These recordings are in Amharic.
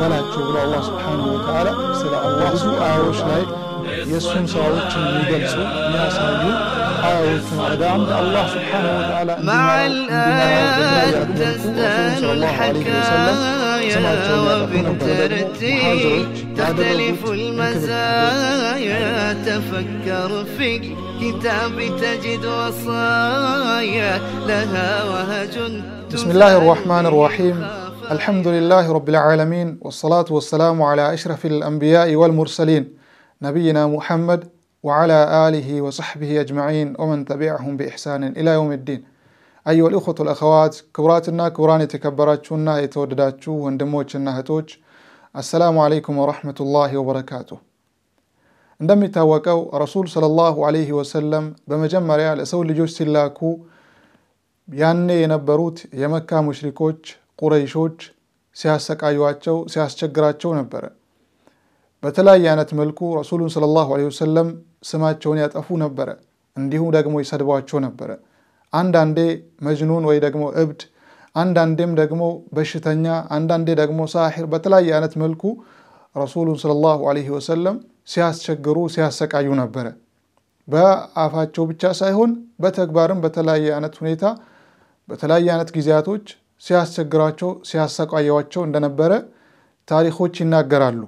ولا جوجل الله سبحانه وتعالى سيد الله سو آوش لاي يسون سوالك يجلسوا ناس هايو آوش عدام الله سبحانه وتعالى مع الآيات تزدان الحكايا وبالترتيب تختلف المزايا تفكر فيك كتاب تجد وصايا لها وهج بسم الله الرحمن الرحيم الحمد لله رب العالمين والصلاة والسلام على أشرف الأنبياء والمرسلين نبينا محمد وعلى آله وصحبه أجمعين ومن تبعهم بإحسان إلى يوم الدين أيها الأخوة والأخوات كبراتنا كبراني تكبراتشونا يتودداتشو وندموشنا هتوش السلام عليكم ورحمة الله وبركاته رسول صلى الله عليه وسلم بمجمع ريال أسول ልጆች سلاكو يعني ينبروت يمكا مشركوش ቁረይሾች ሲያሰቃዩቸው ሲያስቸግራቸው ነበረ። በተለያየ አይነት መልኩ ረሱሉን ሰለላሁ ዐለይሂ ወሰለም ስማቸውን ያጠፉ ነበረ። እንዲሁም ደግሞ ይሰድቧቸው ነበረ። አንዳንዴ መጅኑን ወይ ደግሞ እብድ፣ አንዳንዴም ደግሞ በሽተኛ፣ አንዳንዴ ደግሞ ሳሒር፣ በተለያየ አይነት መልኩ ረሱሉን ሰለላሁ ዐለይሂ ወሰለም ሲያስቸግሩ ሲያሰቃዩ ነበረ። በአፋቸው ብቻ ሳይሆን በተግባርም በተለያየ አይነት ሁኔታ በተለያየ አይነት ጊዜያቶች ሲያስቸግራቸው፣ ሲያሰቃየዋቸው እንደነበረ ታሪኮች ይናገራሉ።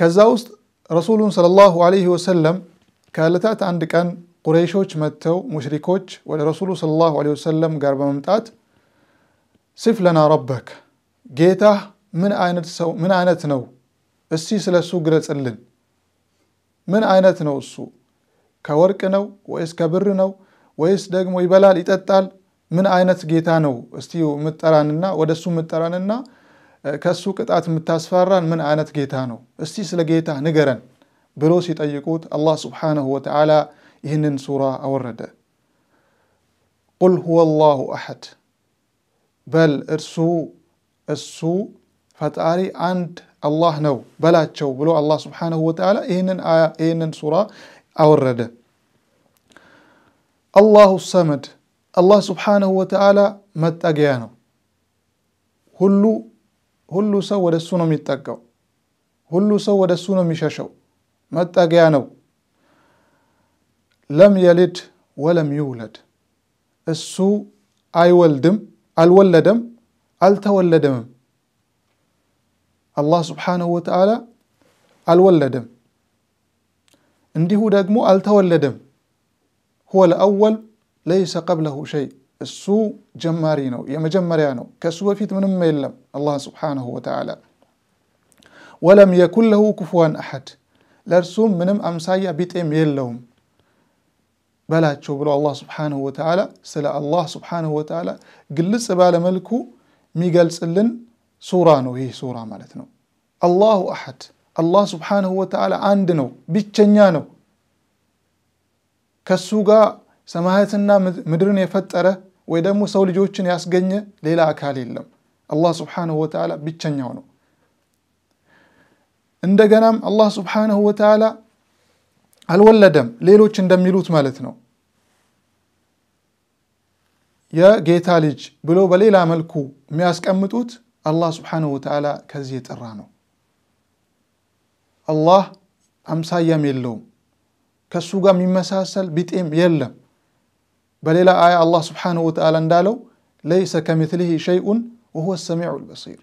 ከዛ ውስጥ ረሱሉን ሰለላሁ ዐለይሂ ወሰለም ከዕለታት አንድ ቀን ቁረይሾች መጥተው ሙሽሪኮች ወደ ረሱሉ ሰለላሁ ዐለይሂ ወሰለም ጋር በመምጣት ስፍ ለና ረበክ ጌታህ ምን አይነት ሰው ምን አይነት ነው? እስቲ ስለ እሱ ግለጽልን። ምን አይነት ነው እሱ? ከወርቅ ነው ወይስ ከብር ነው? ወይስ ደግሞ ይበላል ይጠጣል من عينت جيتانو استيو متراننا ودسو متراننا كسو كتات متاسفران من عينت جيتانو استيس لجيتا نجرا بروسي تايكوت الله سبحانه وتعالى يهنن سورة أوردة قل هو الله أحد بل ارسو السو فتاري عند الله نو بلا تشو بلو الله سبحانه وتعالى إهنن آية إهنن سورة أوردة الله الصمد አላህ ስብሓነሁ ወተዓላ መጠጊያ ነው። ሁሉ ሁሉ ሰው ወደ እሱ ነው የሚጠጋው። ሁሉ ሰው ወደ እሱ ነው የሚሸሸው። መጠጊያ ነው። ለም የሊድ ወለም ይውለድ፣ እሱ አይወልድም፣ አልወለደም፣ አልተወለደምም። አላህ ስብሓነሁ ወተዓላ አልወለደም፣ እንዲሁ ደግሞ አልተወለደም። ሁወል አወል ለይሰ ቀብለሁ ሸይ እሱ ጀማሪ ነው፣ የመጀመሪያ ነው። ከእሱ በፊት ምንም የለም አላህ ስብሓነሁ ወተዓላ። ወለም የኩን ለሁ ኩፍዋን አሐድ ለእርሱም ምንም አምሳያ ቢጤም የለውም በላቸው ብሎ አላህ ስብሓነሁ ወተዓላ ስለ አላህ ስብሓነሁ ወተዓላ ግልጽ ባለመልኩ የሚገልጽልን ሱራ ነው ይህ ሱራ ማለት ነው። አላሁ አሐድ አላህ ስብሓነሁ ወተዓላ አንድ ነው፣ ብቸኛ ነው። ከሱ ጋር ሰማያትና ምድርን የፈጠረ ወይ ደግሞ ሰው ልጆችን ያስገኘ ሌላ አካል የለም። አላህ ስብሓንሁ ወተዓላ ብቸኛው ነው። እንደገናም አላህ ስብሓንሁ ወተዓላ አልወለደም፣ ሌሎች እንደሚሉት ማለት ነው። የጌታ ልጅ ብሎ በሌላ መልኩ የሚያስቀምጡት አላህ ስብሓንሁ ወተዓላ ከዚህ የጠራ ነው። አላህ አምሳያም የለውም፣ ከእሱ ጋር የሚመሳሰል ቢጤም የለም። በሌላ አያ አላህ ስብሓንሁ ወተዓላ እንዳለው ለይሰ ከሚትሊህ ሸይኡን ወሁወ ሰሚዑ ልበሲር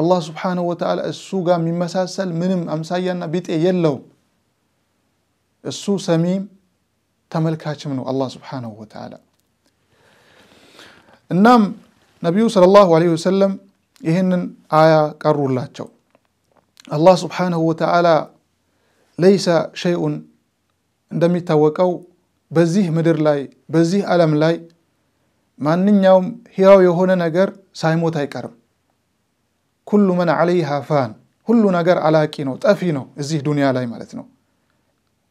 አላህ ስብሓንሁ ወተዓላ እሱ ጋር የሚመሳሰል ምንም አምሳያና ቢጤ የለውም እሱ ሰሚም ተመልካችም ነው አላህ ስብሓንሁ ወተዓላ እናም ነቢዩ ሰለላሁ ዐለይሂ ወሰለም ይህንን አያ ቀሩላቸው አላህ ስብሓንሁ ወተዓላ ለይሰ ሸይኡን እንደሚታወቀው በዚህ ምድር ላይ በዚህ ዓለም ላይ ማንኛውም ሕያው የሆነ ነገር ሳይሞት አይቀርም። ኩሉ መን ዓለይሃ ፋን፣ ሁሉ ነገር አላቂ ነው፣ ጠፊ ነው፣ እዚህ ዱንያ ላይ ማለት ነው።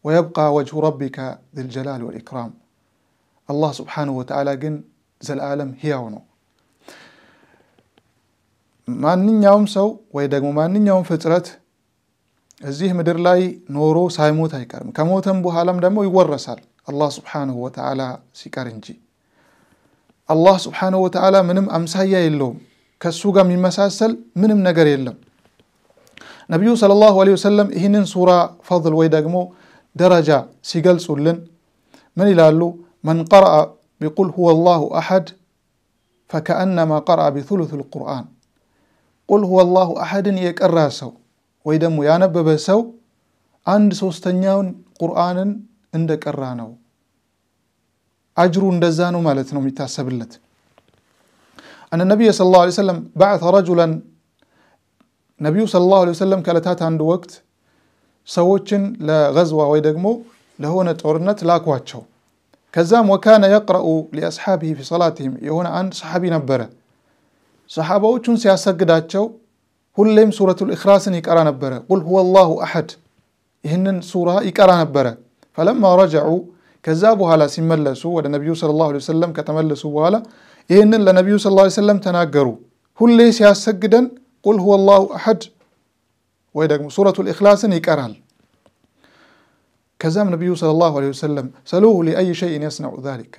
ወየብቃ ወጅሁ ረቢካ ዚልጀላል ወልኢክራም። አላህ ስብሓነሁ ወተዓላ ግን ዘለዓለም ሕያው ነው። ማንኛውም ሰው ወይ ደግሞ ማንኛውም ፍጥረት እዚህ ምድር ላይ ኖሮ ሳይሞት አይቀርም። ከሞተም በኋላም ደግሞ ይወረሳል። አላህ ስብሓንሁ ወተዓላ ሲቀር እንጂ አላህ ስብሓንሁ ወተዓላ ምንም አምሳያ የለውም። ከሱ ጋር የሚመሳሰል ምንም ነገር የለም። ነቢዩ ሰለላሁ ዐለይሂ ወሰለም ይህንን ሱራ ፈድል ወይ ደግሞ ደረጃ ሲገልጹልን ምን ይላሉ? መን ቀረአ ቢቁል ሁወ ላሁ አሐድ ፈከአነማ ቀረአ ቢቱሉት ልቁርአን። ቁል ሁወ ላሁ አሐድን የቀራ ሰው ወይ ደግሞ ያነበበ ሰው አንድ ሶስተኛውን ቁርአንን እንደቀራ ነው أجر دزان مالتنا متاسبلت أن النبي صلى الله عليه وسلم بعث رجلا نبي صلى الله عليه وسلم كالتات عند وقت سوتشن لغزوة ويدقمو لهونة أورنت لاكواتشو كزام وكان يقرأ لأصحابه في صلاتهم يهون عن صحابي نبرة صحابة وشن سياسقداتشو هلهم سورة الإخراس يكارا نبرة قل هو الله أحد إهنن سورة يكارا نبرة فلما رجعوا ከዛ በኋላ ሲመለሱ ወደ ነቢዩ ሰለላሁ ዐለይሂ ወሰለም ከተመለሱ በኋላ ይህንን ለነቢዩ ሰለላሁ ዐለይሂ ወሰለም ተናገሩ። ሁሌ ሲያሰግደን ቁል ሁወ ላሁ አሐድ ወይ ደግሞ ሱረቱል ልእክላስን ይቀራል። ከዛም ነቢዩ ሰለላሁ ዐለይሂ ወሰለም ሰሉሁ ሊአይ ሸይን የስነዑ ዛሊከ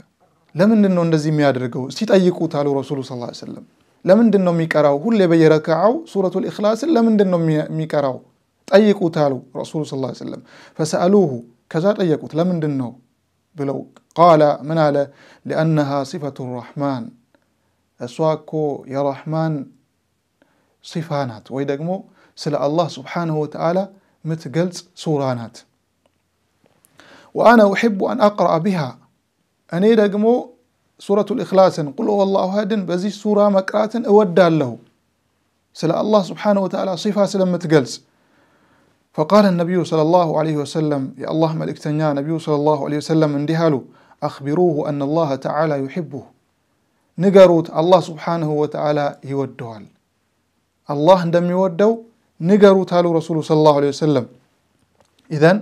ለምንድን ነው እንደዚህ የሚያደርገው እስቲ ጠይቁት አሉ ረሱሉ ስ ሰለም። ለምንድን ነው የሚቀራው ሁሌ በየረክዓው ሱረቱል ልእክላስን ለምንድን ነው የሚቀራው ጠይቁት አሉ ረሱሉ ስ ሰለም። ፈሰአሉሁ ከዛ ጠየቁት ለምንድን ነው بلوك قال منال لأنها صفة الرحمن أسواكو يا رحمن صفانات ويدقمو سلا الله سبحانه وتعالى متقلت سورانات وأنا أحب أن أقرأ بها أني دقمو سورة الإخلاص قل هو الله هاد بزي سورة مكرات أود له سلا الله سبحانه وتعالى صفة سلا متقلت فقال النبي صلى الله عليه وسلم يا الله تنيا نبي صلى الله عليه وسلم اندهالو أخبروه أن الله تعالى يحبه نقروت الله سبحانه وتعالى يودوال الله عندما يودو نقروت هالو رسول صلى الله عليه وسلم إذن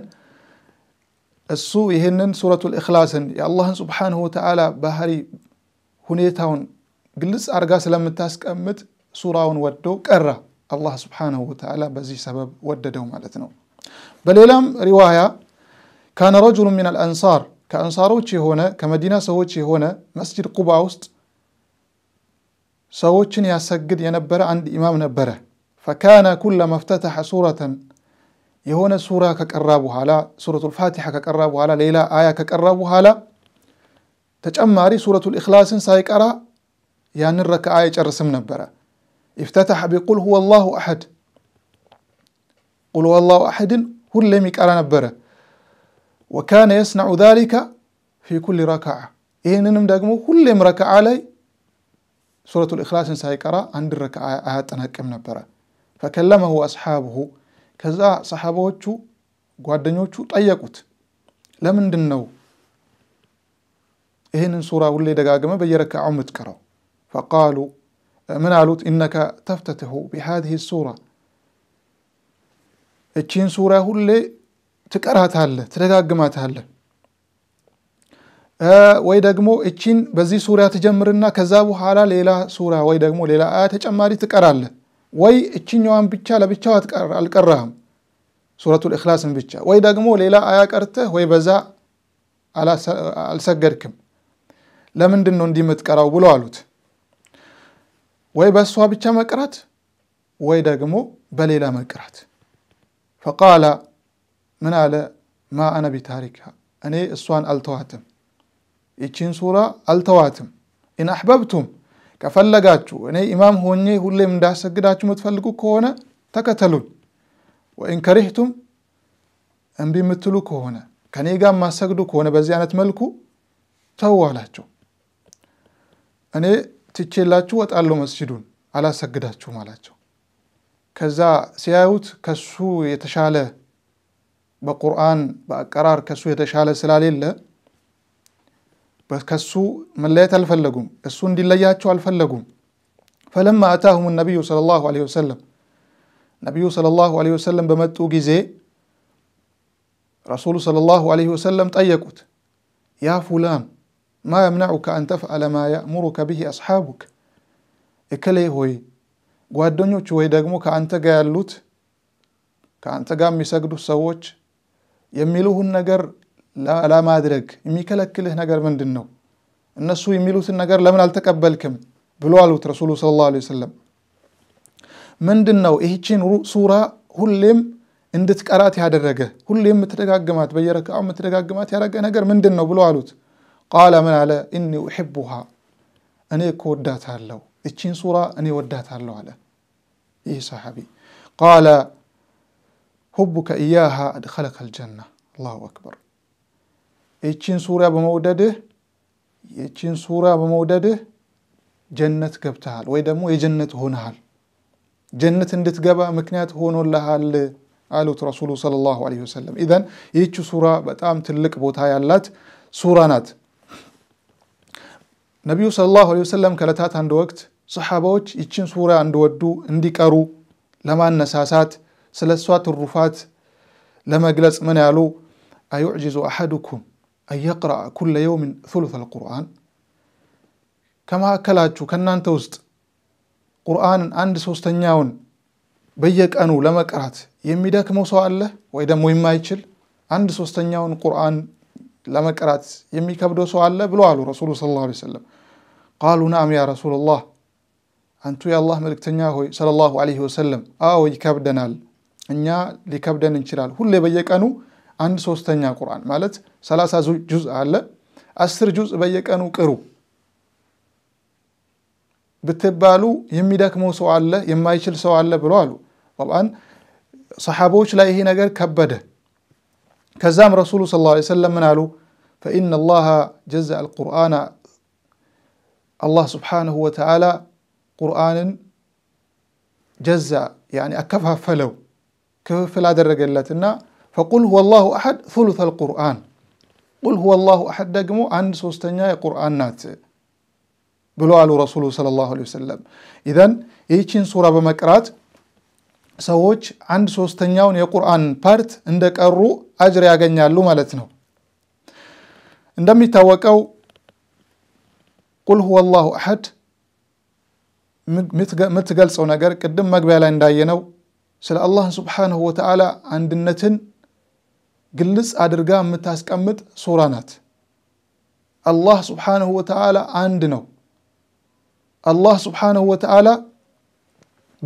السوء يهنن سورة الإخلاص يا الله سبحانه وتعالى بهري هنيتاون قلس أرقاس لما تاسك أمت سورة ودو كره الله سبحانه وتعالى بزي سبب وددو مالتنو بل إلام رواية كان رجل من الأنصار كأنصاروتي هنا كمدينة سووتي هنا مسجد قباوست سووتي ياسجد ينبر عند إمام نبرا فكان كلما افتتح سورة يهون سورة كقربوها لا سورة الفاتحة كقربوها لا ليلة آية كقربوها لا تجمعري سورة الإخلاص سايك أرى يعني الركعة يجرسم نبرا ኢፍተታሐ ቢቁል ሁወ ላሁ አሐድ ቁል ሁወ አሐድን ሁሌም ይቀራ ነበረ። ወካነ የስነዑ ዛሊከ ፊ ኩል ረክዓ ይህንንም ደግሞ ሁሌም ረክዓ ላይ ሱረቱል ኢኽላስን ሳይቀራ አንድ ረክዓ አያጠናቅም ነበረ። ፈከለመሁ አስሓብሁ ከዛ ሰሓባዎቹ ጓደኞቹ ጠየቁት፣ ለምንድን ነው ይህንን ሱራ ሁሌ ደጋግመ በየረክዓው የምትቀራው? ፈቃሉ ምን አሉት? ኢነከ ተፍተትሑ ቢሃዚህ ሱራ እቺን ሱራ ሁሌ ትቀራታለህ፣ ትደጋግማታለህ። ወይ ደግሞ እቺን በዚህ ሱራ ትጀምርና ከዛ በኋላ ሌላ ሱራ ወይ ደግሞ ሌላ አያ ተጨማሪ ትቀራለህ። ወይ እችኛዋን ብቻ ለብቻው አልቀራህም፣ ሱረቱ ኢኽላስን ብቻ ወይ ደግሞ ሌላ አያ ቀርተህ ወይ በዛ አልሰገድክም። ለምንድን ነው እንዲህ የምትቀራው ብሎ አሉት። ወይ በእሷ ብቻ መቅራት ወይ ደግሞ በሌላ መቅራት። ፈቃላ ምን አለ ማ አነ ቢታሪካ እኔ እሷን አልተዋትም፣ ይቺን ሱራ አልተዋትም። ኢን አሕበብቱም ከፈለጋችሁ እኔ ኢማም ሆኜ ሁሌም እንዳሰግዳችሁ የምትፈልጉ ከሆነ ተከተሉኝ። ወኢን ከሪህቱም እምቢ የምትሉ ከሆነ ከኔ ጋር ማሰግዱ ከሆነ በዚህ አይነት መልኩ ተው አላቸው። እኔ تتشلاتشو واتقالو مسجدون على سجداتشو مالاتشو كذا سياوت كسو يتشالة بقرآن بقرار كسو يتشالة سلالي الله بس كسو مليت الفلقوم السون دي لياتشو الفلقوم فلما أتاهم النبي صلى الله عليه وسلم نبي صلى الله عليه وسلم بمتو جزي رسول صلى الله عليه وسلم تأيكوت يا فلان ما يمنعك أن تفعل ما يأمرك به أصحابك እከሌ ሆይ ጓደኞች ወይ ደግሞ ከአንተ ጋር ያሉት ከአንተ ጋር የሚሰግዱት ሰዎች የሚሉህን ነገር ለማድረግ የሚከለክልህ ነገር ምንድን ነው? እነሱ የሚሉትን ነገር ለምን አልተቀበልክም? ብሎ አሉት ረሱሉ ሰለላሁ ዐለይሂ ወሰለም። ምንድን ነው ይህችን ሱራ ሁሌም እንድትቀራት ያደረገ ሁሌም የምትደጋግማት በየረክዓው የምትደጋግማት ያደረገ ነገር ምንድን ነው ብሎ አሉት። ቃለ ምን አለ እኒ ኡሕቡሃ እኔ እኮ ወዳታለሁ እቺን ሱራ እኔ ወዳታለሁ አለ ይህ ሰሓቢ ቃለ ሁቡከ እያሃ አድኸለከ ልጀና አላሁ አክበር ይቺን ሱራ በመውደድህ ይቺን ሱራ በመውደድህ ጀነት ገብተሃል ወይ ደግሞ የጀነት ሆነሃል ጀነት እንድትገባ ምክንያት ሆኖልሃል አሉት ረሱሉ ሰለላሁ ዐለይሂ ወሰለም ኢዘን ይህች ሱራ በጣም ትልቅ ቦታ ያላት ሱራ ናት نبي صلى الله عليه وسلم كالتات عند وقت صحابوش يتشن سورة عند ودو اندي كارو لما النساسات سلسوات الرفات لما جلس من يعلو أيعجز أحدكم أن يقرأ كل يوم ثلث القرآن كما أكلاتشو كنا توست قرآن عند سوستنياون بيك أنو لما كرات يميداك موسوع الله وإذا مهم ما يتشل عند سوستنياون قرآن لما كرات يمي كبدو سوع الله بلو رسول صلى الله عليه وسلم ቃሉ ናም ያ ረሱላላህ አንቱ የአላህ መልእክተኛ ሆይ ሰለላሁ ዐለይሂ ወሰለም፣ አዎ ይከብደናል፣ እኛ ሊከብደን እንችላል። ሁሌ በየቀኑ አንድ ሶስተኛ ቁርአን ማለት ሰላሳ ጁዝ አለ አስር ጁዝ በየቀኑ ቅሩ ብትባሉ የሚደክመው ሰው አለ፣ የማይችል ሰው አለ ብሎ አሉ። ጠብዓን ሰሓቦች ላይ ይሄ ነገር ከበደ። ከዛም ረሱሉ ሰለላሁ ዐለይሂ ወሰለም ምን አሉ? ፈኢነ ላሃ ጀዘ አልቁርአና አላህ ስብሓንሁ ወተዓላ ቁርአንን ጀዛ ያኒ አከፋፈለው ክፍፍል አደረገለትና ፈቁል ሁወ ላሁ አሐድ ثሉث አልቁርአን ቁል ሁወ ላሁ አሐድ ደግሞ አንድ ሶስተኛ የቁርአን ናት ብሎ አሉ ረሱሉ ሰለላሁ ዐለይሂ ወሰለም። ኢዘን ይህችን ሱራ በመቅራት ሰዎች አንድ ሶስተኛውን የቁርአን ፓርት እንደቀሩ አጅር ያገኛሉ ማለት ነው። እንደሚታወቀው ቁል ሁወ ላሁ አሐድ የምትገልጸው ነገር ቅድም መግቢያ ላይ እንዳየነው ስለ አላህ ስብሓንሁ ወተዓላ አንድነትን ግልጽ አድርጋ የምታስቀምጥ ሱራ ናት። አላህ ስብሓንሁ ወተዓላ አንድ ነው። አላህ ስብሓንሁ ወተዓላ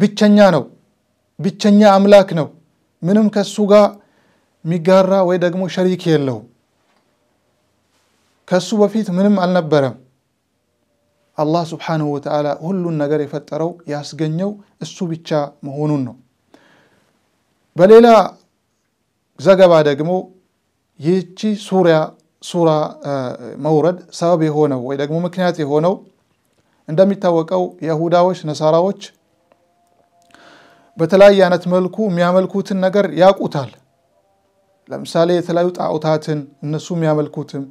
ብቸኛ ነው። ብቸኛ አምላክ ነው። ምንም ከሱ ጋር የሚጋራ ወይ ደግሞ ሸሪክ የለውም። ከሱ በፊት ምንም አልነበረም። አላህ ስብሓንሁ ወተዓላ ሁሉን ነገር የፈጠረው ያስገኘው እሱ ብቻ መሆኑን ነው። በሌላ ዘገባ ደግሞ ይህቺ ሱሪያ ሱራ መውረድ ሰበብ የሆነው ወይ ደግሞ ምክንያት የሆነው እንደሚታወቀው የሁዳዎች ነሳራዎች በተለያየ አይነት መልኩ የሚያመልኩትን ነገር ያውቁታል። ለምሳሌ የተለያዩ ጣዖታትን እነሱ የሚያመልኩትም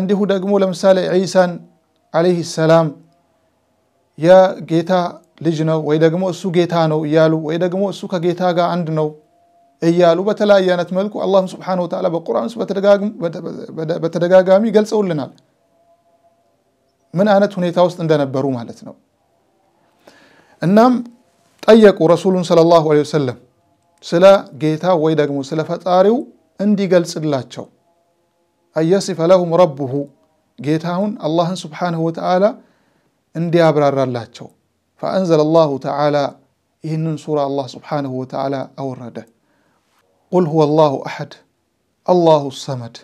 እንዲሁ ደግሞ ለምሳሌ ዒሳን አለይህ ሰላም የጌታ ልጅ ነው ወይ ደግሞ እሱ ጌታ ነው እያሉ ወይ ደግሞ እሱ ከጌታ ጋር አንድ ነው እያሉ በተለያየ አይነት መልኩ አላህም ስብሓነሁ ወተዓላ በቁርአን ውስጥ በተደጋጋሚ ገልጸውልናል። ምን አይነት ሁኔታ ውስጥ እንደነበሩ ማለት ነው። እናም ጠየቁ ረሱሉን ሰለላሁ ዐለይሂ ወሰለም ስለ ጌታ ወይ ደግሞ ስለ ፈጣሪው እንዲገልጽላቸው አየሲፈ ለሁም ረቡሁ ጌታውን አላህን ስብሓንሁ ወተዓላ እንዲያብራራላቸው ፈአንዘለ አላሁ ተዓላ ይህንን ሱራ አላህ ስብሓንሁ ወተዓላ አወረደ። ቁል ሁወ አላሁ አሐድ አላሁ ሰመድ።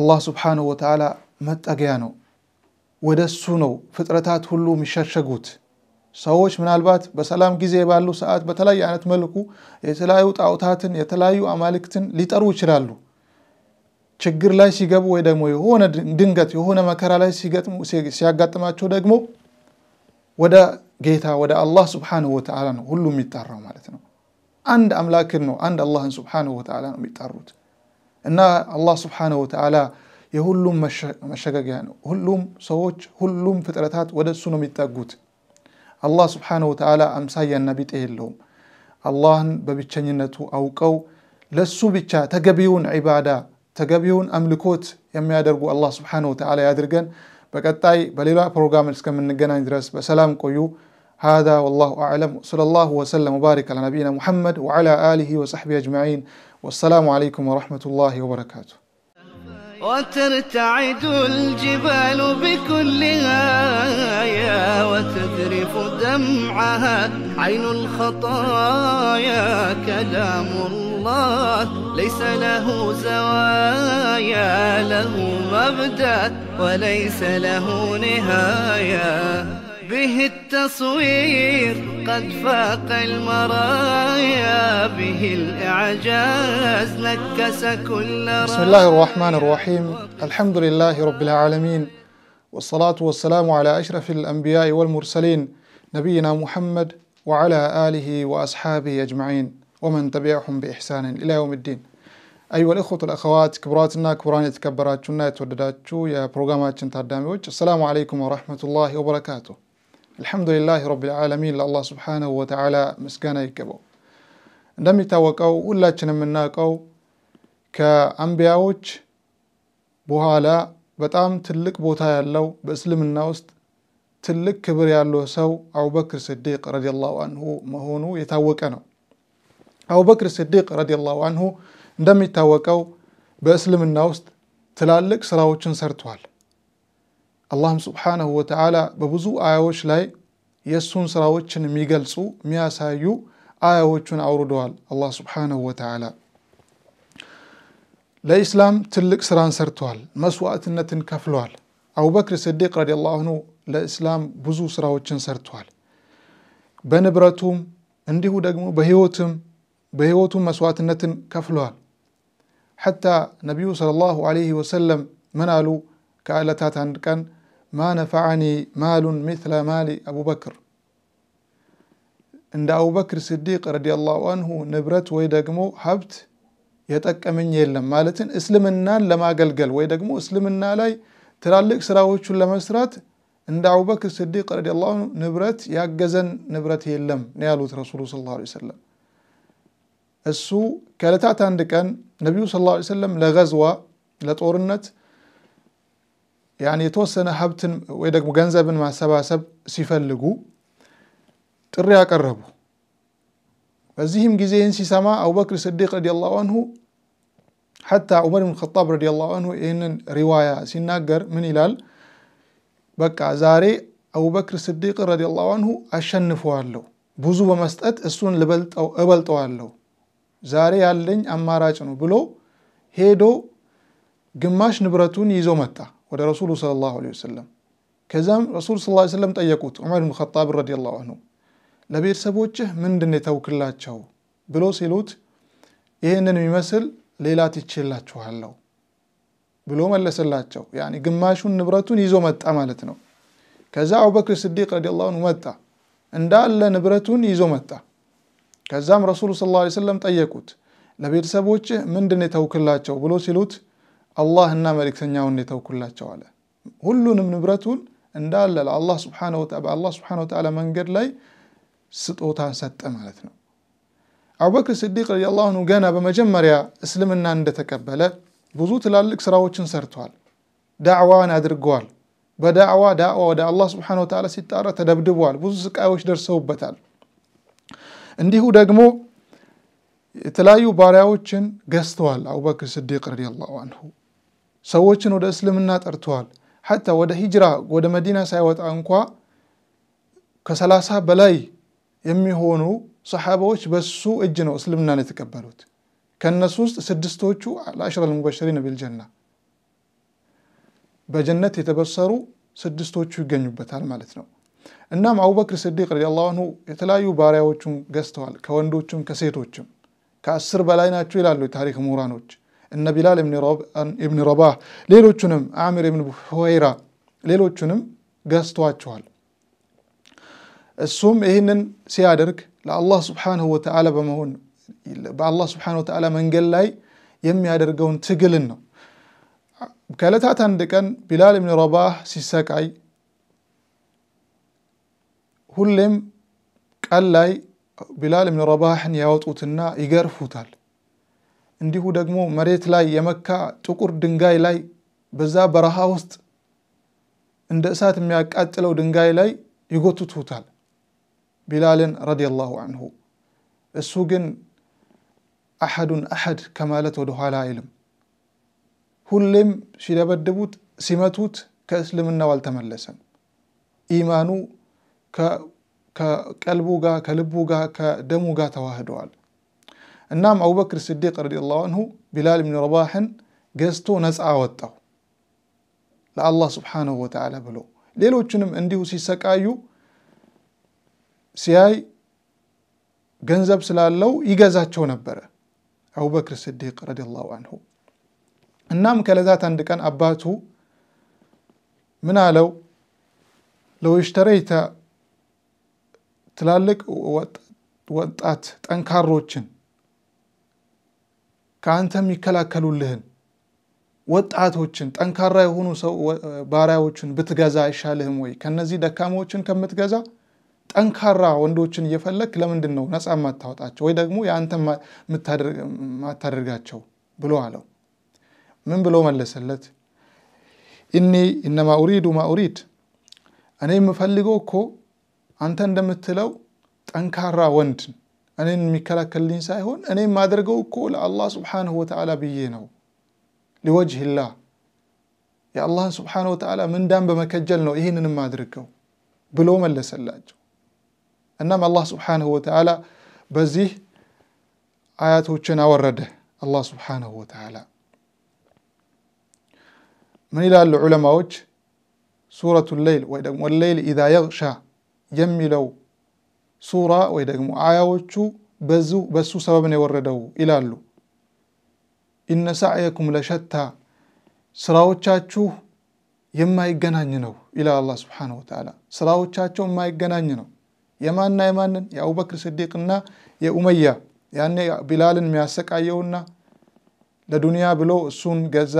አላህ ስብሓንሁ ወተዓላ መጠጊያ ነው፣ ወደ እሱ ነው ፍጥረታት ሁሉ የሚሸሸጉት። ሰዎች ምናልባት በሰላም ጊዜ ባሉ ሰዓት በተለያየ አይነት መልኩ የተለያዩ ጣዖታትን የተለያዩ አማልክትን ሊጠሩ ይችላሉ። ችግር ላይ ሲገቡ ወይ ደግሞ የሆነ ድንገት የሆነ መከራ ላይ ሲያጋጥማቸው ደግሞ ወደ ጌታ ወደ አላህ ስብሓንሁ ወተዓላ ነው ሁሉም የሚጣራው ማለት ነው። አንድ አምላክን ነው አንድ አላህን ስብሓንሁ ወተዓላ ነው የሚጣሩት እና አላህ ስብሓንሁ ወተዓላ የሁሉም መሸጋገያ ነው። ሁሉም ሰዎች ሁሉም ፍጥረታት ወደ እሱ ነው የሚጠጉት። አላህ ስብሓንሁ ወተዓላ አምሳያና ቢጤ የለውም። አላህን በብቸኝነቱ አውቀው ለሱ ብቻ ተገቢውን ዒባዳ تجابيون أملكوت ተገቢውን አምልኮት የሚያደርጉ አላህ ስብሓን ወተዓላ ያድርገን። برنامج በሌላ ፕሮግራም እስከምንገናኝ ድረስ بسلام كيو هذا والله أعلم صلى الله وسلم وبارك على نبينا محمد وعلى آله وصحبه أجمعين والسلام عليكم ورحمة الله وبركاته وترتعد الجبال بكلها وتذرف دمعها عين الخطايا كلام الله الله ليس له زوايا له مبدأ وليس له نهاية به التصوير قد فاق المرايا به الإعجاز نكس كل رايا بسم الله الرحمن الرحيم الحمد لله رب العالمين والصلاة والسلام على أشرف الأنبياء والمرسلين نبينا محمد وعلى آله وأصحابه أجمعين ومن تبعهم بإحسان إلى يوم الدين أيها الإخوة والأخوات كبراتنا كبران يتكبراتشنا يتودداتشو يا برنامجاتشن تاداميوج السلام عليكم ورحمة الله وبركاته الحمد لله رب العالمين لله سبحانه وتعالى مسكانا يكبو እንደሚታወቀው ሁላችንም የምናውቀው ከአንቢያዎች በኋላ በጣም ትልቅ ቦታ ያለው በእስልምና ውስጥ ትልቅ ክብር ያለው ሰው አቡበክር صديق رضي الله عنه مهونو ነው። አቡበክር ስዲቅ ረዲየላሁ አንሁ እንደሚታወቀው በእስልምና ውስጥ ትላልቅ ስራዎችን ሰርተዋል። አላህም ሱብሓነሁ ወተዓላ በብዙ አያዎች ላይ የእሱን ስራዎችን የሚገልጹ የሚያሳዩ አያዎቹን አውርደዋል። አላህ ሱብሓነሁ ወተዓላ ለኢስላም ትልቅ ስራን ሰርተዋል። መስዋዕትነትን ከፍለዋል። አቡበክር ስዲቅ ረዲየላሁ አንሁ ለእስላም ብዙ ስራዎችን ሰርተዋል። በንብረቱም እንዲሁ ደግሞ በህይወትም በሕይወቱ መስዋዕትነትን ከፍለዋል። ሐታ ነቢዩ ሰለላሁ ዐለይሂ ወሰለም ምን አሉ? ከዕለታት አንድ ቀን ማ ነፈዐኒ ማሉን ሚስለ ማሊ አቡበክር እንደ አቡበክር ስዲቅ ረዲየላሁ አንሁ ንብረት ወይ ደግሞ ሀብት የጠቀመኝ የለም። ማለትን እስልምናን ለማገልገል ወይ ደግሞ እስልምና ላይ ትላልቅ ስራዎቹን ለመስራት እንደ አቡበክር ስዲቅ ረዲየላሁ አንሁ ንብረት ያገዘን ንብረት የለም ነው ያሉት ረሱሉ ሰለላሁ ዐለይሂ ወሰለም። السو كالتات عندك أن نبي صلى الله عليه وسلم لغزوة لطورنت يعني توسنا حبتن ويدك مجنزب مع سبع سب سيفلقو ترياك قربو فزيهم جزئين سيسما أو بكر الصديق رضي الله عنه حتى عمر بن الخطاب رضي الله عنه إن رواية سيناقر من إلال بكع زاري أبو بكر الصديق رضي الله عنه أشنفوا له بوزو بمستقت السون لبلت أو أبلت له ዛሬ ያለኝ አማራጭ ነው ብሎ ሄዶ ግማሽ ንብረቱን ይዞ መጣ ወደ ረሱሉ ሰለላሁ ዐለይሂ ወሰለም። ከዚያም ረሱሉ ሰለላሁ ዐለይሂ ወሰለም ጠየቁት ዑመር ብን ኸጣብ ረዲየላሁ አንሁ ለቤተሰቦችህ ምንድን የተውክላቸው ብሎ ሲሉት ይህንን የሚመስል ሌላ ትቼላችኋለሁ ብሎ መለሰላቸው። ያኒ ግማሹን ንብረቱን ይዞ መጣ ማለት ነው። ከዛ አቡበክር ስዲቅ ረዲየላሁ አንሁ መጣ እንዳለ ንብረቱን ይዞ መጣ። ከዛም ረሱሉ ሰለላሁ ላ ወሰለም ጠየቁት፣ ለቤተሰቦች ምንድን የተውክላቸው ብሎ ሲሉት አላህና መልእክተኛውን የተውኩላቸው አለ። ሁሉንም ንብረቱን እንዳለ ለአላህ ሱብሓነሁ ወተዓላ መንገድ ላይ ስጦታን ሰጠ ማለት ነው። አቡበክር ስዲቅ ረዲየላሁ አንሁ ገና በመጀመሪያ እስልምና እንደተቀበለ ብዙ ትላልቅ ስራዎችን ሰርተዋል። ዳዕዋን አድርገዋል። በዳዕዋ ዳዕዋ ወደ አላህ ሱብሓነሁ ወተዓላ ሲጣራ ተደብድበዋል። ብዙ ስቃዮች ደርሰውበታል። እንዲሁ ደግሞ የተለያዩ ባሪያዎችን ገዝተዋል። አቡበክር ስዲቅ ረዲየላሁ አንሁ ሰዎችን ወደ እስልምና ጠርተዋል። ሐታ ወደ ሂጅራ ወደ መዲና ሳይወጣ እንኳ ከሰላሳ በላይ የሚሆኑ ሰሓባዎች በሱ እጅ ነው እስልምናን የተቀበሉት። ከእነሱ ውስጥ ስድስቶቹ አልአሽራ ልሙበሽሪን ቢልጀና በጀነት የተበሰሩ ስድስቶቹ ይገኙበታል ማለት ነው። እናም አቡበክር ስዲቅ ረዲየላሁ አንሁ የተለያዩ ባሪያዎቹን ገዝተዋል፣ ከወንዶችም ከሴቶችም ከአስር በላይ ናቸው ይላሉ የታሪክ ምሁራኖች። እነ ቢላል ኢብን ረባህ፣ ሌሎቹንም አሚር ኢብን ሁወይራ፣ ሌሎቹንም ገዝተዋቸዋል። እሱም ይህንን ሲያደርግ ለአላህ ስብሓንሁ ወተዓላ በመሆን በአላህ ስብሓንሁ ወተዓላ መንገድ ላይ የሚያደርገውን ትግልን ነው። ከዕለታት አንድ ቀን ቢላል ኢብን ረባህ ሲሰቃይ ሁሌም ቀን ላይ ቢላል ኢብኑ ረባህን ያወጡትና ይገርፉታል። እንዲሁ ደግሞ መሬት ላይ የመካ ጥቁር ድንጋይ ላይ በዛ በረሃ ውስጥ እንደ እሳት የሚያቃጥለው ድንጋይ ላይ ይጎትቱታል ቢላልን ረዲየላሁ አንሁ። እሱ ግን አሐዱን አሐድ ከማለት ወደ ኋላ አይልም። ሁሌም ሲደበድቡት ሲመቱት ከእስልምናው አልተመለሰም። ኢማኑ ከቀልቡ ጋር ከልቡ ጋር ከደሙ ጋር ተዋህደዋል። እናም አቡበክር ስዲቅ ረዲየላሁ አንሁ ቢላል ብን ረባሕን ገዝቶ ነፃ አወጣው ለአላህ ስብሓነሁ ወተዓላ ብሎ ሌሎችንም እንዲሁ ሲሰቃዩ ሲያይ ገንዘብ ስላለው ይገዛቸው ነበረ አቡበክር ስዲቅ ረዲየላሁ አንሁ። እናም ከለዛት አንድ ቀን አባቱ ምን አለው ለው ሽተረይተ ትላልቅ ወጣት ጠንካሮችን ከአንተ የሚከላከሉልህን ወጣቶችን ጠንካራ የሆኑ ሰው ባሪያዎችን ብትገዛ አይሻልህም ወይ? ከነዚህ ደካሞችን ከምትገዛ ጠንካራ ወንዶችን እየፈለግ ለምንድን ነው ነፃ የማታወጣቸው ወይ ደግሞ የአንተ ማታደርጋቸው ብሎ አለው። ምን ብሎ መለሰለት? እኔ እነማ ኡሪዱ ማ ኡሪድ እኔ የምፈልገው እኮ አንተ እንደምትለው ጠንካራ ወንድ እኔን የሚከላከልልኝ ሳይሆን እኔ የማደርገው እኮ ለአላህ ስብሓንሁ ወተዓላ ብዬ ነው። ሊወጅህላ የአላህን ስብሓንሁ ወተዓላ ምንዳን በመከጀል ነው ይህንን የማድርገው ብሎ መለሰላቸው። እናም አላህ ስብሓንሁ ወተዓላ በዚህ አያቶችን አወረደ። አላህ ስብሓንሁ ወተዓላ ምን ይላሉ ዑለማዎች? ሱረቱ ሌይል ወይ ደግሞ ሌይል ኢዛ የግሻ የሚለው ሱራ ወይ ደግሞ አያዎቹ በሱ ሰበብ ነው የወረደው ይላሉ። ኢነ ሳዕየኩም ለሸታ ስራዎቻችሁ የማይገናኝ ነው ይላል አላህ ስብሓነሁ ወተዓላ። ስራዎቻቸው የማይገናኝ ነው። የማንና የማንን የአቡበክር ስዲቅና የኡመያ ያኔ ቢላልን የሚያሰቃየውና ለዱንያ ብሎ እሱን ገዛ።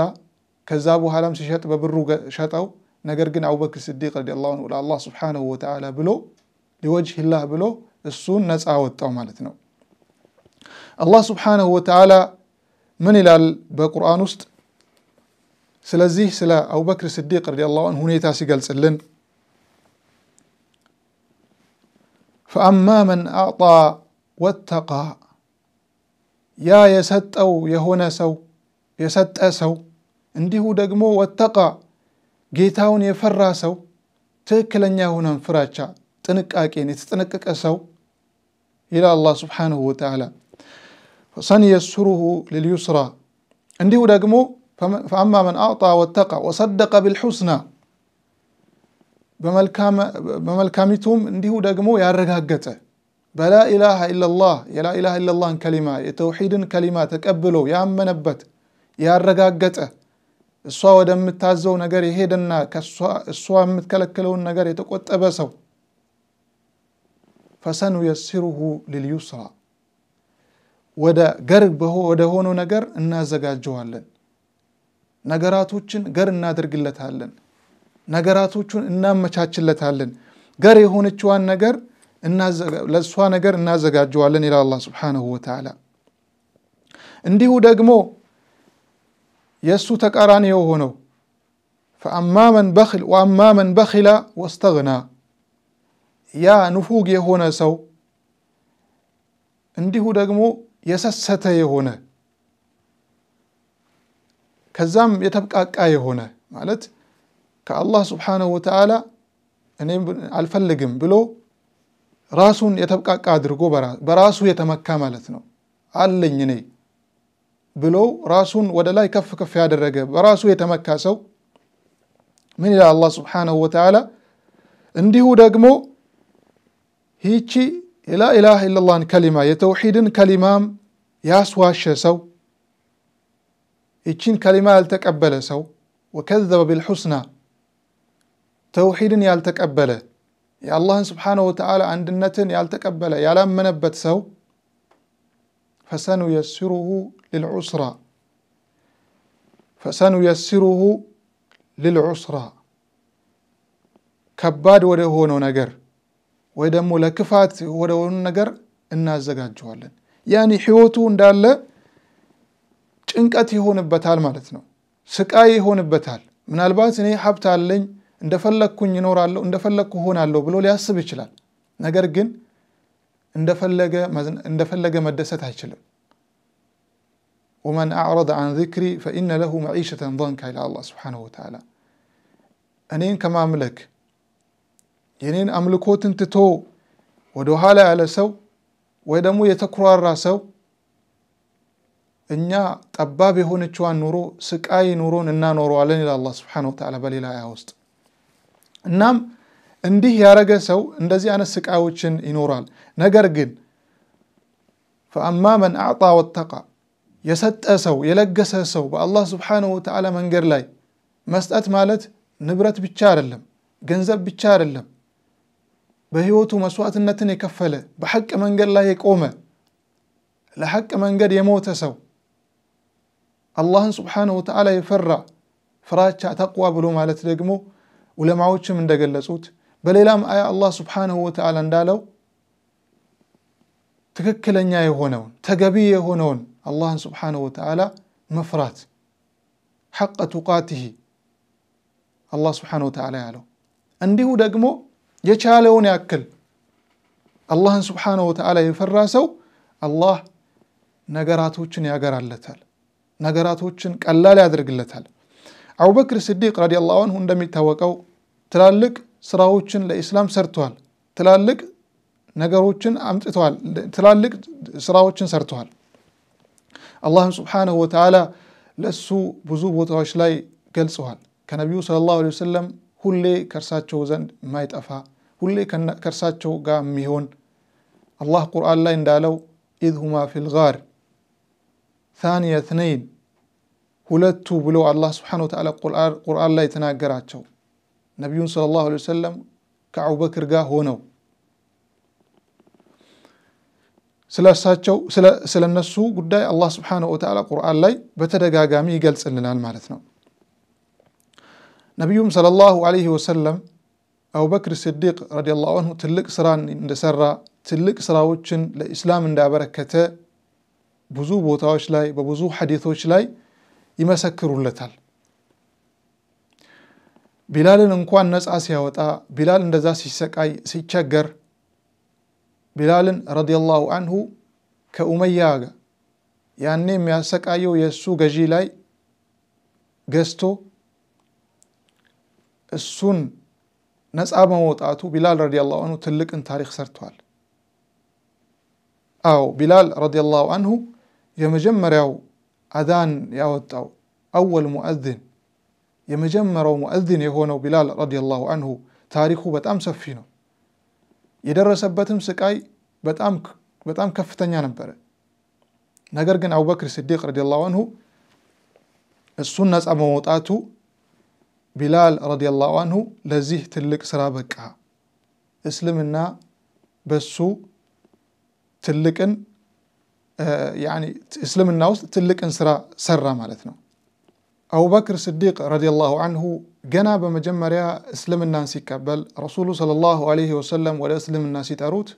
ከዛ በኋላም ሲሸጥ በብሩ ሸጠው። نجرجن أبو بكر الصديق رضي الله عنه الله سبحانه وتعالى بلو لوجه الله بلو السون ناس عود تعمالتنا الله سبحانه وتعالى من إلى بقرآن است سلزيه سلا أبو بكر الصديق رضي الله عنه هني تاسي قال سلن فأما من أعطى واتقى يا يسد أو يهون سو يسد أسو عنده دقمو واتقى ጌታውን የፈራ ሰው ትክክለኛ የሆነን ፍራቻ ጥንቃቄን የተጠነቀቀ ሰው ይላል አላህ ስብሓንሁ ወተዓላ ፈሰንየሱሩሁ ልልዩስራ እንዲሁ ደግሞ ፈአማ መን አዕጣ ወተቃ ወሰደቀ ብልሑስና በመልካሚቱም እንዲሁ ደግሞ ያረጋገጠ በላ ኢላሃ ኢላላህ የላ ኢላሃ ኢላላህን ከሊማ የተውሒድን ከሊማ ተቀብሎ ያመነበት ያረጋገጠ እሷ ወደምታዘው ነገር የሄደና እሷ የምትከለክለውን ነገር የተቆጠበ ሰው ፈሰኑ ልልዩስራ ወደ ገር ወደ ሆኖ ነገር እናዘጋጀዋለን። ነገራቶችን ገር እናደርግለታለን። ነገራቶቹን እናመቻችለታለን። ገር የሆነችዋን ነገር ለእሷ ነገር እናዘጋጀዋለን ይላል አላህ ሱብሓነሁ ወተዓላ። እንዲሁ ደግሞ የእሱ ተቃራኒ የሆነው ፈአማ መን ወአማ መን በኺላ ወስተግና ያ ንፉግ የሆነ ሰው እንዲሁ ደግሞ የሰሰተ የሆነ ከዛም የተብቃቃ የሆነ ማለት ከአላህ ስብሓነሁ ወተዓላ እኔ አልፈልግም ብሎ ራሱን የተብቃቃ አድርጎ በራሱ የተመካ ማለት ነው። አለኝ እኔ بلو راسون ودلاي كف كف هذا الرجاء براسو يتمكاسو من إلى الله سبحانه وتعالى عندي هو دقمو هيتشي لا إله إلا الله كلمة يتوحيد كلمة ياسوا الشسو إتشين كلمة التكبل سو وكذب بالحسنى توحيد يالتكبل يا الله سبحانه وتعالى عند النتن يالتكبل يا لم منبت سو فسنيسره للعسرى ፈሰኑየሲሩሁ ልልዑስራ ከባድ ወደ ሆነው ነገር ወይ ደግሞ ለክፋት ወደ ሆኑ ነገር እናዘጋጀዋለን። ያኒ ህይወቱ እንዳለ ጭንቀት ይሆንበታል ማለት ነው። ስቃይ ይሆንበታል። ምናልባት እኔ ሀብት አለኝ እንደፈለግኩኝ ይኖራለሁ እንደፈለግኩ ሆናለሁ ብሎ ሊያስብ ይችላል። ነገር ግን እንደፈለገ መደሰት አይችልም። ومن أعرض عن ذكري فإن له معيشة ضنكا إلى አላህ ስብሓንሁ ወተዓላ እኔን ከማምለክ የኔን አምልኮትን ትቶ ወደ ኋላ ያለ ሰው ወይ ደግሞ የተኩራራ ሰው እኛ ጠባብ የሆነችዋን ኑሮ ስቃይ ኑሮን እናኖረዋለን ይላል አላህ ስብሓነሁ ወተዓላ በሌላ አያ ውስጥ። እናም እንዲህ ያረገ ሰው እንደዚህ አይነት ስቃዮችን ይኖራል። ነገር ግን ፈአማ መን አዕጣ ወተቃ የሰጠ ሰው የለገሰ ሰው በአላህ ስብሓነሁ ወተዓላ መንገድ ላይ መስጠት ማለት ንብረት ብቻ አይደለም፣ ገንዘብ ብቻ አይደለም። በህይወቱ መስዋዕትነትን የከፈለ በሐቅ መንገድ ላይ የቆመ ለሐቅ መንገድ የሞተ ሰው አላህን ስብሓነሁ ወተዓላ የፈራ ፍራቻ ተቅዋ ብሎ ማለት ደግሞ ዑለማዎችም እንደገለጹት በሌላም አያ አላህ ስብሓነሁ ወተዓላ እንዳለው ትክክለኛ የሆነውን ተገቢ የሆነውን Allahın subhanahu wa ta'ala mafrat. حق تقاته الله سبحانه وتعالى ያለው እንዲሁ ደግሞ የቻለውን ያክል አላህን ስብሓነሁ ወተዓላ የፈራ ሰው አላህ ነገራቶችን ያገራለታል፣ ነገራቶችን ቀላል ያደርግለታል። አቡበክር ስዲቅ ረዲየላሁ አንሁ እንደሚታወቀው ትላልቅ ስራዎችን ለኢስላም ሰርተዋል፣ ትላልቅ ነገሮችን አምጥተዋል፣ ትላልቅ ስራዎችን ሰርተዋል። አላህን ስብሓንሁ ወተዓላ ለእሱ ብዙ ቦታዎች ላይ ገልጸዋል። ከነቢዩ ሰለላሁ ዐለይሂ ወሰለም ሁሌ ከእርሳቸው ዘንድ የማይጠፋ ሁሌ ከእርሳቸው ጋር የሚሆን አላህ ቁርአን ላይ እንዳለው ኢዝ ሁማ ፊል ጋር ታንያ ትነይን ሁለቱ ብሎ አላህ ስብሓነሁ ወተዓላ ቁርአን ላይ የተናገራቸው ነቢዩን ሰለላሁ ዐለይሂ ወሰለም ከአቡበክር ጋር ሆነው ስለሳቸው ስለነሱ ጉዳይ አላህ ስብሓነሁ ወተዓላ ቁርአን ላይ በተደጋጋሚ ይገልጽልናል ማለት ነው። ነቢዩም ሰለላሁ ዐለይሂ ወሰለም አቡበክር ስዲቅ ረዲየላሁ አንሁ ትልቅ ስራን እንደሰራ ትልቅ ስራዎችን ለኢስላም እንዳበረከተ ብዙ ቦታዎች ላይ በብዙ ሐዲቶች ላይ ይመሰክሩለታል። ቢላልን እንኳን ነፃ ሲያወጣ ቢላል እንደዛ ሲሰቃይ ሲቸገር ቢላልን ረዲየላሁ አንሁ ከኡመያ ጋር ያኔ የሚያሰቃየው የእሱ ገዢ ላይ ገዝቶ እሱን ነፃ በመውጣቱ ቢላል ረዲየላሁ አንሁ ትልቅን ታሪክ ሰርቷል። አዎ ቢላል ረዲየላሁ አንሁ የመጀመሪያው አዛን ያወጣው አወል ሙአዝን የመጀመሪያው ሙአዝን የሆነው ቢላል ረዲየላሁ አንሁ ታሪኩ በጣም ሰፊ ነው። የደረሰበትም ስቃይ በጣም ከፍተኛ ነበረ። ነገር ግን አቡበክር ስዲቅ ረዲየላሁ አንሁ እሱን ነፃ በመውጣቱ ቢላል ረዲየላሁ አንሁ ለዚህ ትልቅ ስራ በቃ። እስልምና በሱ ትልቅን እስልምና ውስጥ ትልቅን ስራ ሰራ ማለት ነው። አቡበክር ስዲቅ ረዲየላሁ አንሁ ገና በመጀመሪያ እስልምናን ሲቀበል ረሱሉ ሰለላሁ ዐለይሂ ወሰለም ወደ እስልምና ሲጠሩት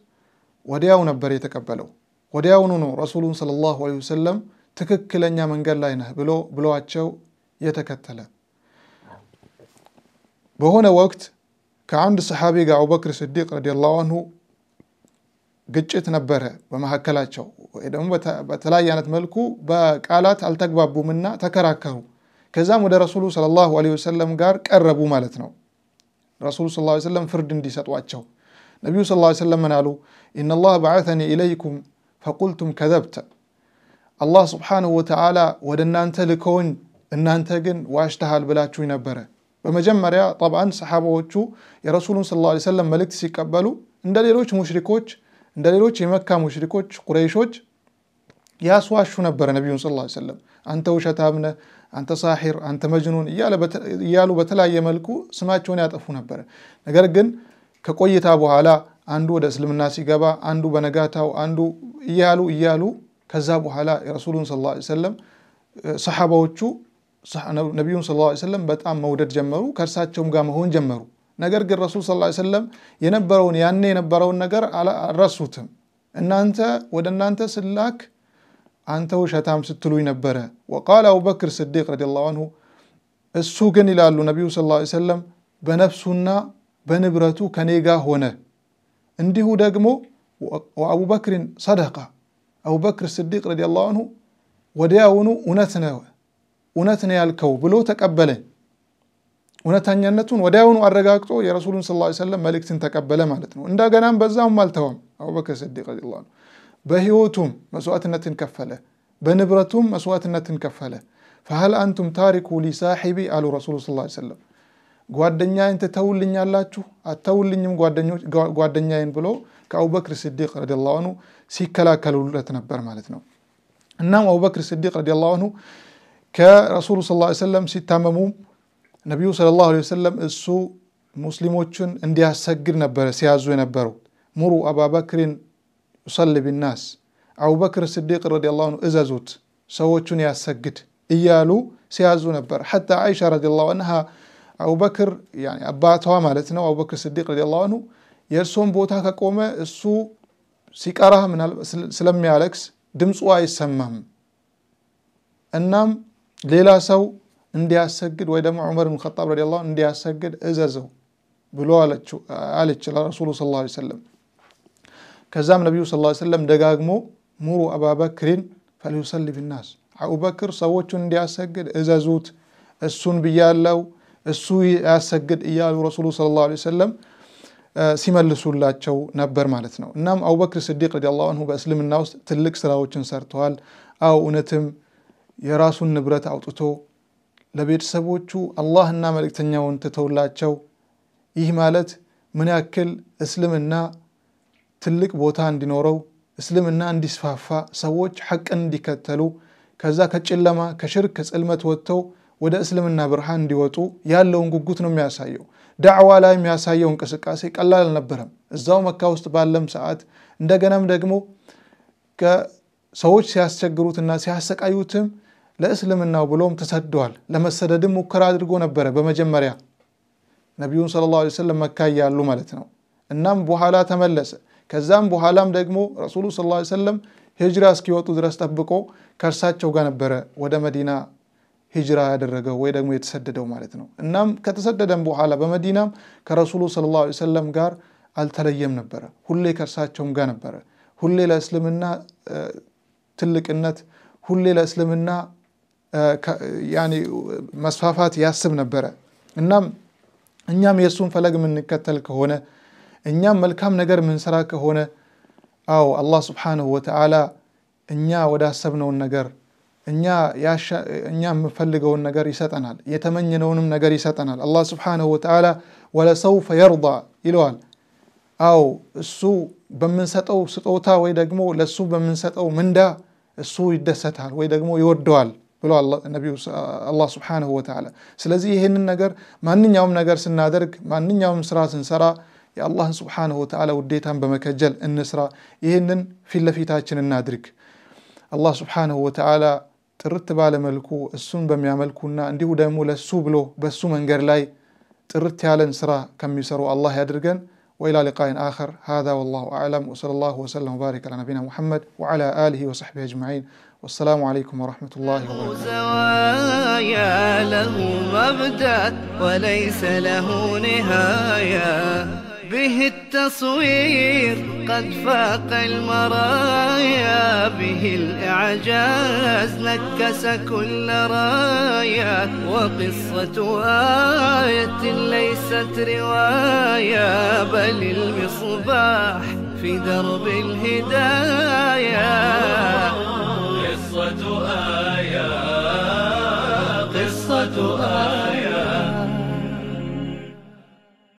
ወዲያው ነበር የተቀበለው። ወዲያውኑ ነው ረሱሉን ሰለላሁ ዐለይሂ ወሰለም ትክክለኛ መንገድ ላይ ነህ ብሎ ብሏቸው የተከተለ። በሆነ ወቅት ከአንድ ሰሓቢ ጋር አቡበክር ስዲቅ ረዲየላሁ አንሁ ግጭት ነበረ በመካከላቸው፣ ወይ ደግሞ በተለያየ አይነት መልኩ በቃላት አልተግባቡምና ተከራከሩ። ከዛም ወደ ረሱሉ ሰለላሁ ዐለይሂ ወሰለም ጋር ቀረቡ ማለት ነው። ረሱሉ ሰለላሁ ዐለይሂ ወሰለም ፍርድ እንዲሰጧቸው ነቢዩ ሰለላሁ ዐለይሂ ወሰለም ምን አሉ? ኢነላህ በዐተኒ ኢለይኩም ፈቁልቱም ከዘብተ፣ አላህ ስብሓነሁ ወተዓላ ወደ እናንተ ልከውኝ እናንተ ግን ዋሽተሃል ብላችሁኝ ነበረ። በመጀመሪያ ጠብዓን ሰሓባዎቹ የረሱሉን ሰለላሁ ዐለይሂ ወሰለም መልእክት ሲቀበሉ እንደ ሌሎች ሙሽሪኮች እንደ ሌሎች የመካ ሙሽሪኮች ቁረይሾች ያስዋሹ ነበረ ነቢዩን ሰለላሁ ዐለይሂ ወሰለም አንተ ውሸታም ነህ አንተ ሳሒር፣ አንተ መጅኑን እያሉ በተለያየ መልኩ ስማቸውን ያጠፉ ነበር። ነገር ግን ከቆይታ በኋላ አንዱ ወደ እስልምና ሲገባ፣ አንዱ በነጋታው፣ አንዱ እያሉ እያሉ ከዛ በኋላ የረሱሉን ሰለላሁ ዐለይሂ ሰሓባዎቹ ነቢዩን ሰለላሁ ዐለይሂ ወሰለም በጣም መውደድ ጀመሩ፣ ከእርሳቸውም ጋር መሆን ጀመሩ። ነገር ግን ረሱል ሰለላሁ ዐለይሂ ወሰለም የነበረውን ያኔ የነበረውን ነገር አልረሱትም። እናንተ ወደ እናንተ ስላክ አንተ ውሸታም ስትሉኝ ነበረ። ወቃል አቡበክር ስዲቅ ረዲየላሁ አንሁ እሱ ግን ይላሉ ነቢዩ ሰለላሁ ዐለይሂ ወሰለም በነፍሱና በንብረቱ ከኔ ጋር ሆነ። እንዲሁ ደግሞ ወአቡበክርን ሰደቃ አቡበክር ስዲቅ ረዲየላሁ አንሁ ወዲያውኑ እውነት ነው እውነት ነው ያልከው ብሎ ተቀበለኝ። እውነተኛነቱን ወዲያውኑ አረጋግጦ የረሱሉን ሰለላሁ ዐለይሂ ወሰለም መልእክትን ተቀበለ ማለት ነው። እንደገናም በዛውም አልተወም አቡበክር ስዲቅ ረዲየላሁ አንሁ በህይወቱም መስዋዕትነትን ከፈለ፣ በንብረቱም መስዋዕትነትን ከፈለ። ፈሀል አንቱም ታሪኩ ሊሳሒቢ አሉ ረሱሉ ስ ሰለም ጓደኛዬን ትተውልኛላችሁ አተውልኝም ጓደኛዬን ብሎ ከአቡበክር ስዲቅ ረዲየላሁ አንሁ ሲከላከሉለት ነበር ማለት ነው። እናም አቡበክር ስዲቅ ረዲየላሁ አንሁ ከረሱሉ ስ ላ ሰለም ሲታመሙ ነቢዩ ሰለላሁ ዐለይሂ ወሰለም እሱ ሙስሊሞችን እንዲያሰግድ ነበረ ሲያዙ የነበረው ሙሩ አባበክሪን ዩሰሊ ቢናስ አቡበክር ስዲቅ ረዲየላሁ አንሁ እዘዙት፣ ሰዎቹን ያሰግድ እያሉ ሲያዙ ነበር። ሐታ አይሻ ረዲየላሁ አንሃ አቡበክር አባቷ ማለት ነው። አቡበክር ስዲቅ ረዲየላሁ አንሁ የእርሶን ቦታ ከቆመ እሱ ሲቀራ ስለሚያለቅስ ድምፁ አይሰማም። እናም ሌላ ሰው እንዲያሰግድ ወይ ደግሞ ዑመር ብን ኸጣብ ረዲየላሁ አንሁ እንዲያሰግድ እዘዘው ብሎ አለች ለረሱሉ ሰለላሁ ዐለይሂ ወሰለም። ከዛም ነቢዩ ስለ ሰለም ደጋግሞ ሙሩ አባበክሪን ፈልዩሰሊ ቢናስ አቡበክር ሰዎቹን እንዲያሰግድ እዘዙት፣ እሱን ብያለው፣ እሱ ያሰግድ እያሉ ረሱሉ ስለ ላ ሰለም ሲመልሱላቸው ነበር ማለት ነው። እናም አቡበክር ስዲቅ ረዲየላሁ አንሁ በእስልምና ውስጥ ትልቅ ስራዎችን ሰርተዋል። አው እውነትም የራሱን ንብረት አውጥቶ ለቤተሰቦቹ አላህና መልእክተኛውን ትተውላቸው ይህ ማለት ምን ያክል እስልምና ትልቅ ቦታ እንዲኖረው እስልምና እንዲስፋፋ ሰዎች ሐቅን እንዲከተሉ ከዛ ከጨለማ ከሽርክ ከጽልመት ወጥተው ወደ እስልምና ብርሃን እንዲወጡ ያለውን ጉጉት ነው የሚያሳየው። ዳዕዋ ላይ የሚያሳየው እንቅስቃሴ ቀላል አልነበረም። እዛው መካ ውስጥ ባለም ሰዓት እንደገናም ደግሞ ሰዎች ሲያስቸግሩትና ሲያሰቃዩትም ለእስልምናው ብሎም ተሰደዋል። ለመሰደድም ሙከራ አድርጎ ነበረ በመጀመሪያ ነቢዩን ሰለላሁ ዐለይሂ ወሰለም መካ እያሉ ማለት ነው። እናም በኋላ ተመለሰ። ከዛም በኋላም ደግሞ ረሱሉ ስ ላ ሰለም ሂጅራ እስኪወጡ ድረስ ጠብቆ ከእርሳቸው ጋር ነበረ ወደ መዲና ሂጅራ ያደረገው ወይ ደግሞ የተሰደደው ማለት ነው። እናም ከተሰደደም በኋላ በመዲናም ከረሱሉ ሰለላሁ ላ ሰለም ጋር አልተለየም ነበረ። ሁሌ ከእርሳቸውም ጋር ነበረ። ሁሌ ለእስልምና ትልቅነት፣ ሁሌ ለእስልምና መስፋፋት ያስብ ነበረ። እናም እኛም የእሱን ፈለግ የምንከተል ከሆነ እኛም መልካም ነገር ምንሰራ ከሆነ አዎ አላህ ስብሓንሁ ወተዓላ እኛ ወዳሰብነውን ነገር እኛ የምፈልገውን ነገር ይሰጠናል። የተመኘነውንም ነገር ይሰጠናል። አላህ ስብሓንሁ ወተዓላ ወለሰውፈ የርዳ ይለዋል። አዎ እሱ በምንሰጠው ስጦታ ወይ ደግሞ ለእሱ በምንሰጠው ምንዳ እሱ ይደሰታል ወይ ደግሞ ይወደዋል ብሎ ነቢዩ አላህ ስብሓንሁ ወተዓላ። ስለዚህ ይህንን ነገር ማንኛውም ነገር ስናደርግ ማንኛውም ስራ ስንሰራ يا الله سبحانه وتعالى وديتان بمكجل النسرة يهنن في اللفي تاجن النادرك الله سبحانه وتعالى ترتب على ملكو السن بم يعملكونا عنده دايمو لسو بلو بسو من لاي ترت على نسرة كم يسروا الله يدرقن وإلى لقاء آخر هذا والله أعلم وصلى الله وسلم وبارك على نبينا محمد وعلى آله وصحبه أجمعين والسلام عليكم ورحمة الله وبركاته زوايا له مبدأ وليس له نهايه به التصوير قد فاق المرايا به الإعجاز نكس كل رايا وقصة آية ليست رواية بل المصباح في درب الهداية قصة آية قصة آية